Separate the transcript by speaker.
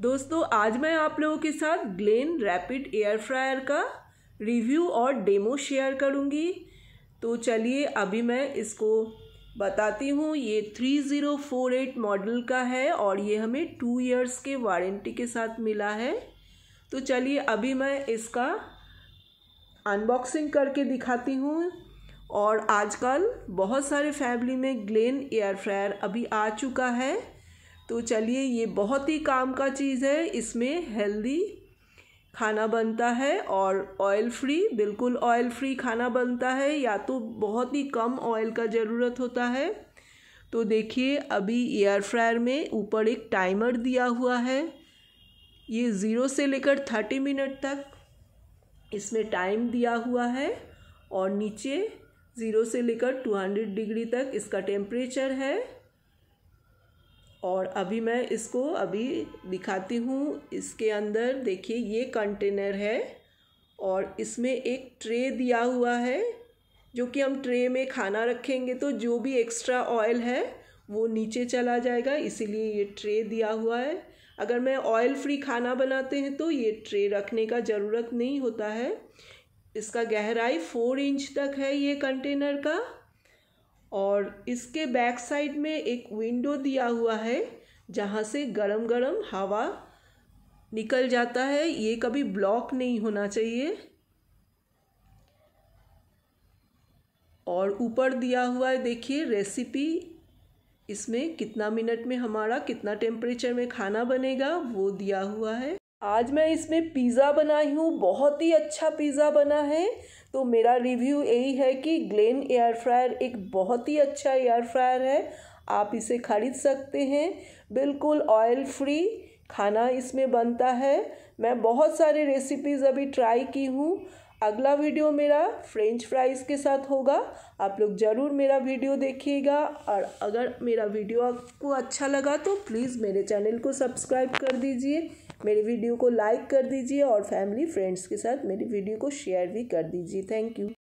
Speaker 1: दोस्तों आज मैं आप लोगों के साथ ग्लेन रैपिड एयर फ्रायर का रिव्यू और डेमो शेयर करूंगी तो चलिए अभी मैं इसको बताती हूँ ये 3048 मॉडल का है और ये हमें टू इयर्स के वारंटी के साथ मिला है तो चलिए अभी मैं इसका अनबॉक्सिंग करके दिखाती हूँ और आजकल बहुत सारे फैमिली में ग्लेन एयर फ्रायर अभी आ चुका है तो चलिए ये बहुत ही काम का चीज़ है इसमें हेल्दी खाना बनता है और ऑयल फ्री बिल्कुल ऑयल फ्री खाना बनता है या तो बहुत ही कम ऑयल का ज़रूरत होता है तो देखिए अभी एयर फ्रायर में ऊपर एक टाइमर दिया हुआ है ये ज़ीरो से लेकर थर्टी मिनट तक इसमें टाइम दिया हुआ है और नीचे ज़ीरो से लेकर टू हंड्रेड डिग्री तक इसका टेम्परेचर है और अभी मैं इसको अभी दिखाती हूँ इसके अंदर देखिए ये कंटेनर है और इसमें एक ट्रे दिया हुआ है जो कि हम ट्रे में खाना रखेंगे तो जो भी एक्स्ट्रा ऑयल है वो नीचे चला जाएगा इसीलिए ये ट्रे दिया हुआ है अगर मैं ऑयल फ्री खाना बनाते हैं तो ये ट्रे रखने का ज़रूरत नहीं होता है इसका गहराई फोर इंच तक है ये कंटेनर का और इसके बैक साइड में एक विंडो दिया हुआ है जहाँ से गरम गरम हवा निकल जाता है ये कभी ब्लॉक नहीं होना चाहिए और ऊपर दिया हुआ है देखिए रेसिपी इसमें कितना मिनट में हमारा कितना टेम्परेचर में खाना बनेगा वो दिया हुआ है आज मैं इसमें पिज़्ज़ा बनाई हूँ बहुत ही अच्छा पिज़्ज़ा बना है तो मेरा रिव्यू यही है कि ग्लेन एयर फ्रायर एक बहुत ही अच्छा एयर फ्रायर है आप इसे खरीद सकते हैं बिल्कुल ऑयल फ्री खाना इसमें बनता है मैं बहुत सारे रेसिपीज़ अभी ट्राई की हूँ अगला वीडियो मेरा फ्रेंच फ्राइज़ के साथ होगा आप लोग ज़रूर मेरा वीडियो देखिएगा और अगर मेरा वीडियो आपको अच्छा लगा तो प्लीज़ मेरे चैनल को सब्सक्राइब कर दीजिए मेरे वीडियो को लाइक कर दीजिए और फैमिली फ्रेंड्स के साथ मेरी वीडियो को शेयर भी कर दीजिए थैंक यू